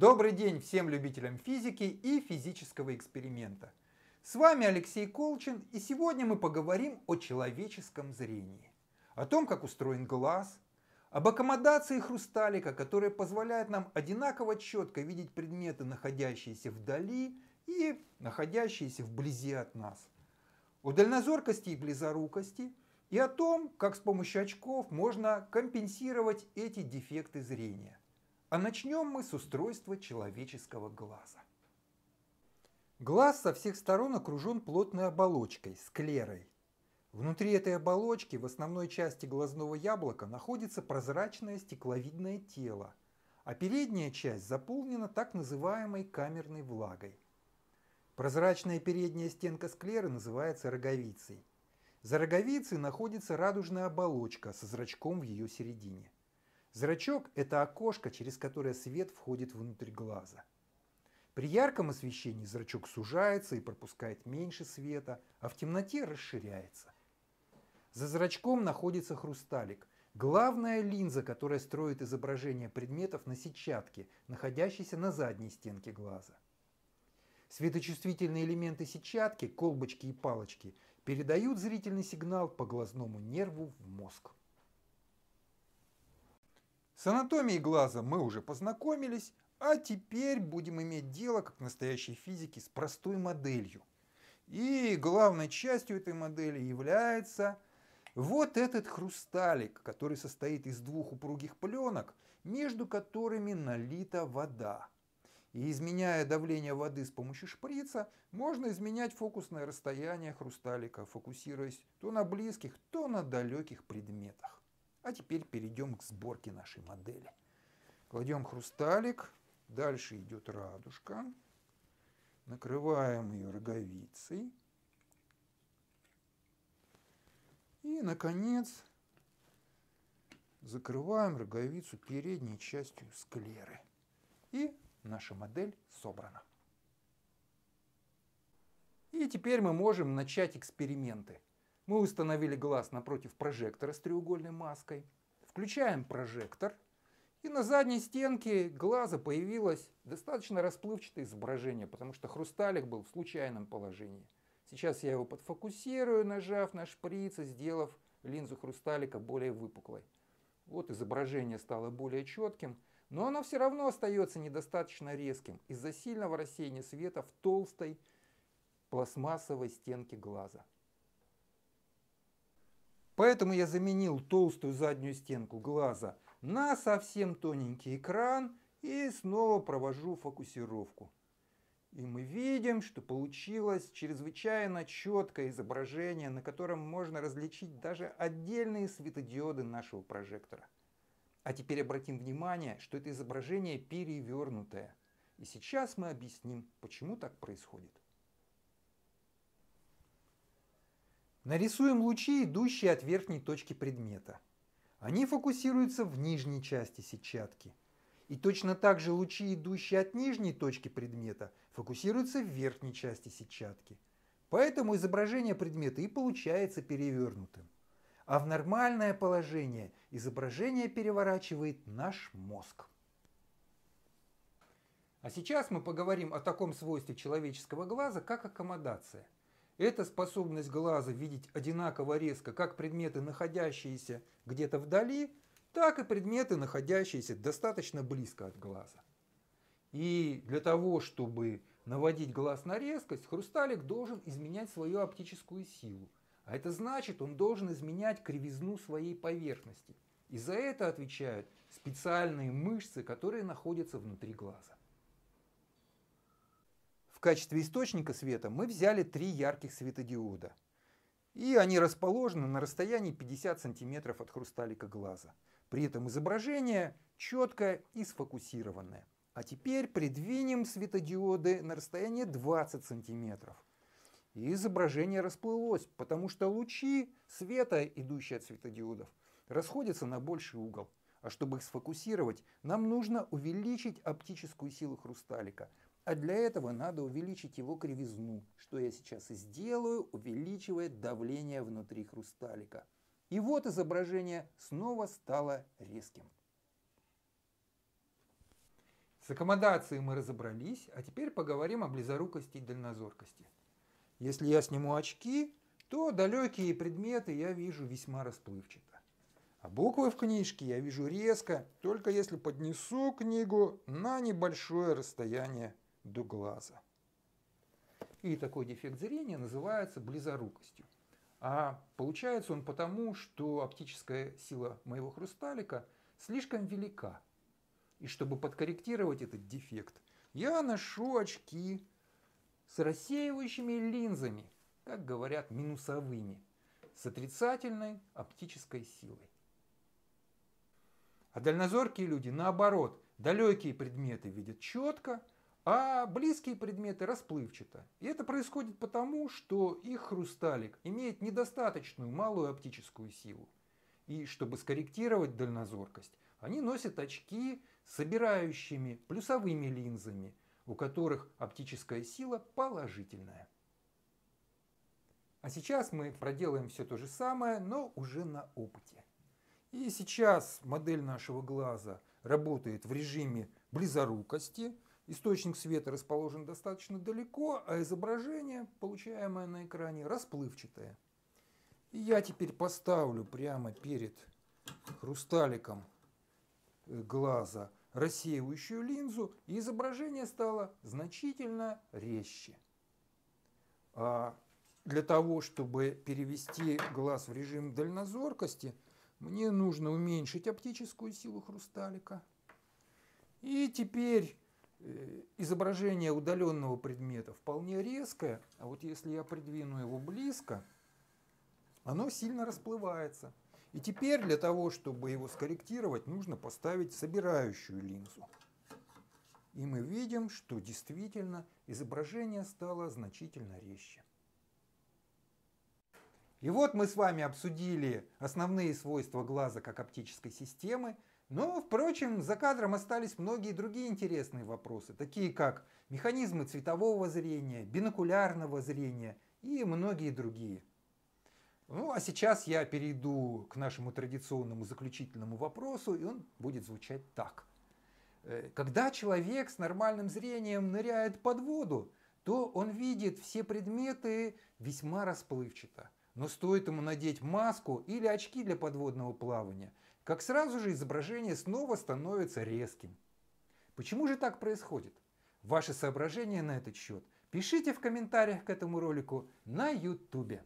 Добрый день всем любителям физики и физического эксперимента. С вами Алексей Колчин, и сегодня мы поговорим о человеческом зрении, о том, как устроен глаз, об аккомодации хрусталика, которая позволяет нам одинаково четко видеть предметы, находящиеся вдали и находящиеся вблизи от нас, о дальнозоркости и близорукости, и о том, как с помощью очков можно компенсировать эти дефекты зрения. А начнем мы с устройства человеческого глаза. Глаз со всех сторон окружен плотной оболочкой, склерой. Внутри этой оболочки в основной части глазного яблока находится прозрачное стекловидное тело, а передняя часть заполнена так называемой камерной влагой. Прозрачная передняя стенка склеры называется роговицей. За роговицей находится радужная оболочка со зрачком в ее середине – Зрачок – это окошко, через которое свет входит внутрь глаза. При ярком освещении зрачок сужается и пропускает меньше света, а в темноте расширяется. За зрачком находится хрусталик – главная линза, которая строит изображение предметов на сетчатке, находящейся на задней стенке глаза. Светочувствительные элементы сетчатки, колбочки и палочки передают зрительный сигнал по глазному нерву в мозг. С анатомией глаза мы уже познакомились, а теперь будем иметь дело, как настоящие физики, с простой моделью. И главной частью этой модели является вот этот хрусталик, который состоит из двух упругих пленок, между которыми налита вода. И изменяя давление воды с помощью шприца, можно изменять фокусное расстояние хрусталика, фокусируясь то на близких, то на далеких предметах. А теперь перейдем к сборке нашей модели. Кладем хрусталик, дальше идет радужка, накрываем ее роговицей. И, наконец, закрываем роговицу передней частью склеры. И наша модель собрана. И теперь мы можем начать эксперименты. Мы установили глаз напротив прожектора с треугольной маской. Включаем прожектор. И на задней стенке глаза появилось достаточно расплывчатое изображение, потому что хрусталик был в случайном положении. Сейчас я его подфокусирую, нажав на шприц и сделав линзу хрусталика более выпуклой. Вот изображение стало более четким, но оно все равно остается недостаточно резким из-за сильного рассеяния света в толстой пластмассовой стенке глаза. Поэтому я заменил толстую заднюю стенку глаза на совсем тоненький экран и снова провожу фокусировку. И мы видим, что получилось чрезвычайно четкое изображение, на котором можно различить даже отдельные светодиоды нашего прожектора. А теперь обратим внимание, что это изображение перевернутое. И сейчас мы объясним, почему так происходит. Нарисуем лучи, идущие от верхней точки предмета. Они фокусируются в нижней части сетчатки. И точно так же лучи, идущие от нижней точки предмета, фокусируются в верхней части сетчатки. Поэтому изображение предмета и получается перевернутым. А в нормальное положение изображение переворачивает наш мозг. А сейчас мы поговорим о таком свойстве человеческого глаза, как аккомодация – эта способность глаза видеть одинаково резко как предметы, находящиеся где-то вдали, так и предметы, находящиеся достаточно близко от глаза. И для того, чтобы наводить глаз на резкость, хрусталик должен изменять свою оптическую силу. А это значит, он должен изменять кривизну своей поверхности. И за это отвечают специальные мышцы, которые находятся внутри глаза. В качестве источника света мы взяли три ярких светодиода. И они расположены на расстоянии 50 см от хрусталика глаза. При этом изображение четкое и сфокусированное. А теперь придвинем светодиоды на расстояние 20 см. И изображение расплылось, потому что лучи света, идущие от светодиодов, расходятся на больший угол. А чтобы их сфокусировать, нам нужно увеличить оптическую силу хрусталика, а для этого надо увеличить его кривизну, что я сейчас и сделаю, увеличивая давление внутри хрусталика. И вот изображение снова стало резким. С аккомодацией мы разобрались, а теперь поговорим о близорукости и дальнозоркости. Если я сниму очки, то далекие предметы я вижу весьма расплывчато. А буквы в книжке я вижу резко, только если поднесу книгу на небольшое расстояние до глаза. И такой дефект зрения называется близорукостью. А получается он потому, что оптическая сила моего хрусталика слишком велика. И чтобы подкорректировать этот дефект, я ношу очки с рассеивающими линзами, как говорят, минусовыми, с отрицательной оптической силой. А дальнозоркие люди, наоборот, далекие предметы видят четко – а близкие предметы расплывчато. И это происходит потому, что их хрусталик имеет недостаточную малую оптическую силу. И чтобы скорректировать дальнозоркость, они носят очки с собирающими плюсовыми линзами, у которых оптическая сила положительная. А сейчас мы проделаем все то же самое, но уже на опыте. И сейчас модель нашего глаза работает в режиме близорукости – Источник света расположен достаточно далеко, а изображение, получаемое на экране, расплывчатое. я теперь поставлю прямо перед хрусталиком э, глаза рассеивающую линзу, и изображение стало значительно резче. А для того, чтобы перевести глаз в режим дальнозоркости, мне нужно уменьшить оптическую силу хрусталика. И теперь Э, изображение удаленного предмета вполне резкое, а вот если я придвину его близко, оно сильно расплывается. И теперь для того, чтобы его скорректировать, нужно поставить собирающую линзу. И мы видим, что действительно изображение стало значительно резче. И вот мы с вами обсудили основные свойства глаза как оптической системы – но, впрочем, за кадром остались многие другие интересные вопросы, такие как механизмы цветового зрения, бинокулярного зрения и многие другие. Ну а сейчас я перейду к нашему традиционному заключительному вопросу, и он будет звучать так. Э, когда человек с нормальным зрением ныряет под воду, то он видит все предметы весьма расплывчато. Но стоит ему надеть маску или очки для подводного плавания – как сразу же изображение снова становится резким. Почему же так происходит? Ваши соображения на этот счет пишите в комментариях к этому ролику на YouTube.